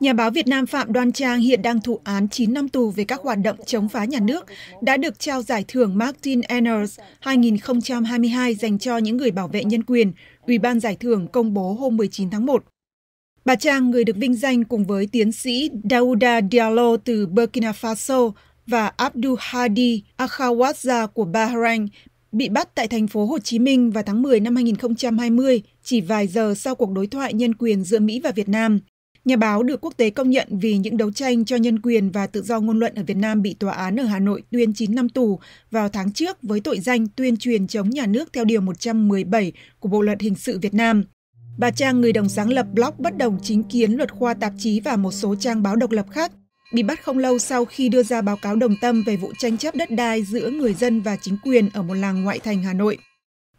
Nhà báo Việt Nam Phạm Đoan Trang hiện đang thụ án 9 năm tù về các hoạt động chống phá nhà nước, đã được trao giải thưởng Martin Enners 2022 dành cho những người bảo vệ nhân quyền, Ủy ban giải thưởng công bố hôm 19 tháng 1. Bà Trang, người được vinh danh cùng với tiến sĩ Dauda Diallo từ Burkina Faso và Abdul Hadi Akhawazza của Bahrain, bị bắt tại thành phố Hồ Chí Minh vào tháng 10 năm 2020, chỉ vài giờ sau cuộc đối thoại nhân quyền giữa Mỹ và Việt Nam. Nhà báo được quốc tế công nhận vì những đấu tranh cho nhân quyền và tự do ngôn luận ở Việt Nam bị tòa án ở Hà Nội tuyên 9 năm tù vào tháng trước với tội danh tuyên truyền chống nhà nước theo Điều 117 của Bộ Luật Hình sự Việt Nam. Bà Trang, người đồng sáng lập blog bất đồng chính kiến luật khoa tạp chí và một số trang báo độc lập khác, bị bắt không lâu sau khi đưa ra báo cáo đồng tâm về vụ tranh chấp đất đai giữa người dân và chính quyền ở một làng ngoại thành Hà Nội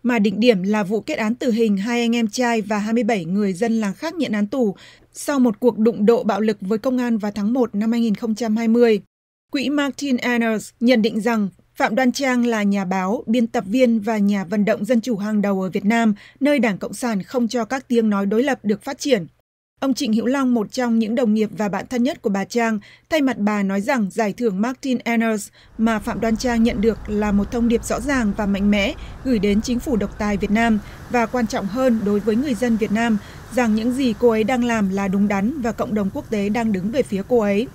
mà đỉnh điểm là vụ kết án tử hình hai anh em trai và 27 người dân làng khác nhận án tù sau một cuộc đụng độ bạo lực với công an vào tháng 1 năm 2020. Quỹ Martin Enners nhận định rằng Phạm Đoan Trang là nhà báo, biên tập viên và nhà vận động dân chủ hàng đầu ở Việt Nam, nơi Đảng Cộng sản không cho các tiếng nói đối lập được phát triển. Ông Trịnh Hữu Long, một trong những đồng nghiệp và bạn thân nhất của bà Trang, thay mặt bà nói rằng giải thưởng Martin Enners mà Phạm Đoan Trang nhận được là một thông điệp rõ ràng và mạnh mẽ gửi đến chính phủ độc tài Việt Nam và quan trọng hơn đối với người dân Việt Nam rằng những gì cô ấy đang làm là đúng đắn và cộng đồng quốc tế đang đứng về phía cô ấy.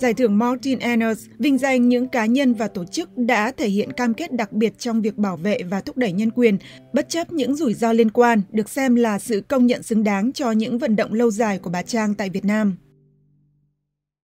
Giải thưởng Martin Enners vinh danh những cá nhân và tổ chức đã thể hiện cam kết đặc biệt trong việc bảo vệ và thúc đẩy nhân quyền, bất chấp những rủi ro liên quan, được xem là sự công nhận xứng đáng cho những vận động lâu dài của bà Trang tại Việt Nam.